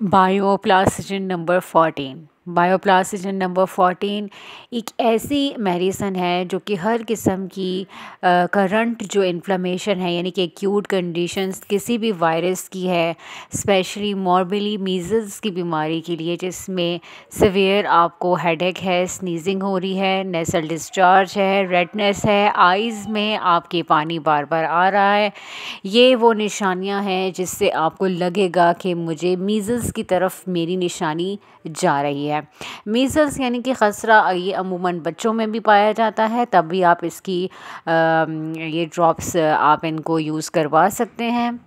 Bioplastogen number 14 Bioplastogen number fourteen एक ऐसी medicine है जो कि हर किस्म की करंट जो इन्फ्लामेशन है यानी कि एक्यूट कंडीशंस किसी भी वायरस की है स्पेशली मॉर्बली मीज़ल्स की बीमारी के लिए जिसमें सवेयर आपको हेडेक है स्नीजिंग हो रही है नेसल डिस्चार्ज है रेडनेस है आइज़ में आपके पानी बार बार आ रहा है ये वो निशानियाँ हैं जिससे आपको लगेगा कि मुझे मीज़ल्स की तरफ मेरी निशानी जा रही है मीज़ल्स यानी कि खसरा ये अमूमन बच्चों में भी पाया जाता है तब भी आप इसकी ये ड्रॉप्स आप इनको यूज़ करवा सकते हैं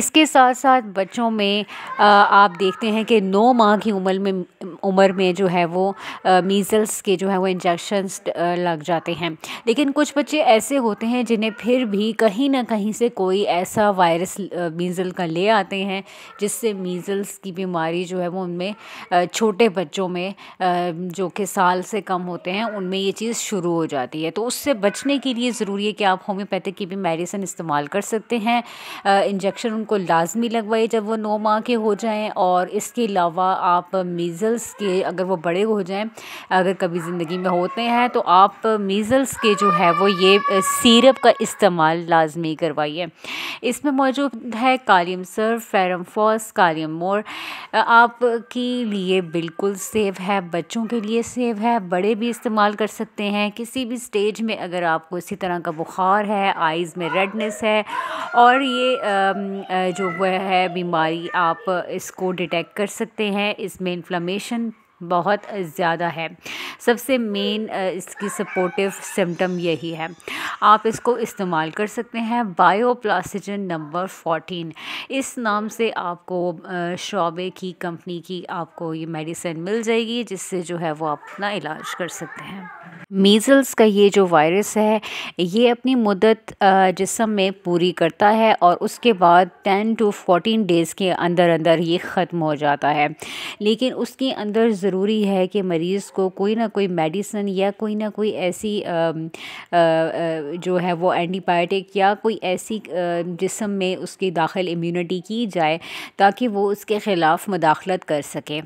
इसके साथ साथ बच्चों में आप देखते हैं कि नौ माह की उम्र में उम्र में जो है वो मीज़ल्स के जो है वो इंजेक्शन्स लग जाते हैं लेकिन कुछ बच्चे ऐसे होते हैं जिन्हें फिर भी कहीं ना कहीं से कोई ऐसा वायरस मीज़ल का ले आते हैं जिससे मीज़ल्स की बीमारी जो है वो उनमें छोटे बच्चों में जो कि साल से कम होते हैं उनमें ये चीज़ शुरू हो जाती है तो उससे बचने के लिए ज़रूरी है कि आप होम्योपैथिक की भी मेडिसिन इस्तेमाल कर सकते हैं इंजेक्शन उनको लाजमी लगवाइए जब वो नौ माह के हो जाएं और इसके अलावा आप मीज़ल्स के अगर वो बड़े हो जाएं अगर कभी ज़िंदगी में होते हैं तो आप मीज़ल्स के जो है वो ये सीरप का इस्तेमाल लाजमी करवाइए इसमें मौजूद है कालियम सर फेरम फॉस कालियम मोर आपके लिए बिल्कुल सेफ़ है बच्चों के लिए सेफ़ है बड़े भी इस्तेमाल कर सकते हैं किसी भी स्टेज में अगर आपको इसी तरह का बुखार है आइज़ में रेडनेस है और ये जो वह है बीमारी आप इसको डिटेक्ट कर सकते हैं इसमें इन्फ्लामेशन बहुत ज़्यादा है सबसे मेन इसकी सपोर्टिव सिम्टम यही है आप इसको इस्तेमाल कर सकते हैं बायोप्लासिजन नंबर फोर्टीन इस नाम से आपको शोबे की कंपनी की आपको ये मेडिसिन मिल जाएगी जिससे जो है वो आप अपना इलाज कर सकते हैं मीज़ल्स का ये जो वायरस है ये अपनी मदत जिसम में पूरी करता है और उसके बाद टेन टू फोर्टीन डेज़ के अंदर अंदर ये ख़त्म हो जाता है लेकिन उसके अंदर ज़रूरी है कि मरीज़ को कोई ना कोई मेडिसन या कोई ना कोई ऐसी आ, आ, जो है वो एंटीबायोटिक या कोई ऐसी जिसम में उसकी दाखिल इम्यूनिटी की जाए ताकि वो उसके ख़िलाफ़ मदाखलत कर सके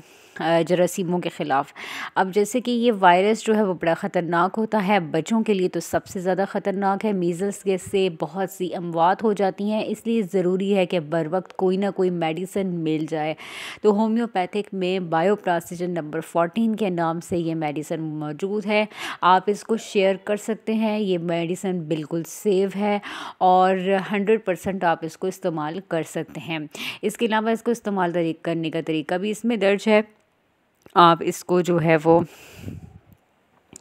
जरासीमों के ख़िलाफ़ अब जैसे कि ये वायरस जो है वो बड़ा ख़तरनाक होता है बच्चों के लिए तो सबसे ज़्यादा ख़तरनाक है मीज़ल्स के से बहुत सी अमवात हो जाती हैं इसलिए ज़रूरी है कि बर वक्त कोई ना कोई मेडिसिन मिल जाए तो होम्योपैथिक में बायोप्रासीजन नंबर फोर्टीन के नाम से ये मेडिसिन मौजूद है आप इसको शेयर कर सकते हैं ये मेडिसिन बिल्कुल सेफ है और हंड्रेड परसेंट आप इसको इस्तेमाल कर सकते हैं इसके अलावा इसको इस्तेमाल करने का तरीका भी इसमें दर्ज है आप इसको जो है वो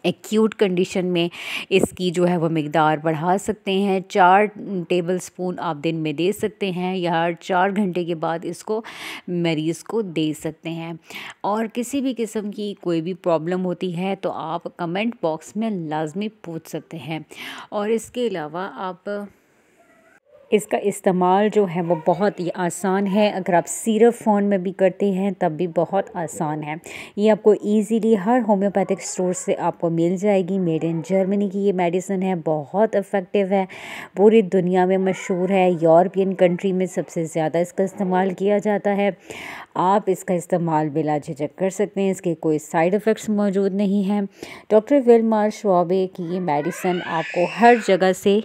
एक्यूट कंडीशन में इसकी जो है वो मकदार बढ़ा सकते हैं चार टेबल स्पून आप दिन में दे सकते हैं या चार घंटे के बाद इसको मरीज़ को दे सकते हैं और किसी भी किस्म की कोई भी प्रॉब्लम होती है तो आप कमेंट बॉक्स में लाजमी पूछ सकते हैं और इसके अलावा आप इसका इस्तेमाल जो है वो बहुत ही आसान है अगर आप सीरप फ़ॉर्म में भी करते हैं तब भी बहुत आसान है ये आपको इजीली हर होम्योपैथिक स्टोर से आपको मिल जाएगी मेड इन जर्मनी की ये मेडिसिन है बहुत इफ़ेक्टिव है पूरी दुनिया में मशहूर है यूरोपियन कंट्री में सबसे ज़्यादा इसका इस्तेमाल किया जाता है आप इसका इस्तेमाल बिला झिझक कर सकते हैं इसके कोई साइड इफ़ेक्ट्स मौजूद नहीं हैं डॉक्टर विलमार शवाबे की ये मेडिसन आपको हर जगह से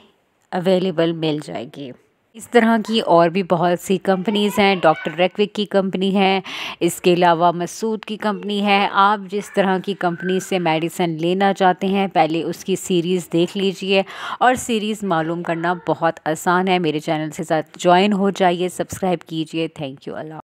अवेलेबल मिल जाएगी इस तरह की और भी बहुत सी कंपनीज़ हैं डॉक्टर रेकविक की कंपनी है इसके अलावा मसूद की कंपनी है आप जिस तरह की कंपनी से मेडिसन लेना चाहते हैं पहले उसकी सीरीज़ देख लीजिए और सीरीज़ मालूम करना बहुत आसान है मेरे चैनल से साथ ज्वाइन हो जाइए सब्सक्राइब कीजिए थैंक यू अल्लाह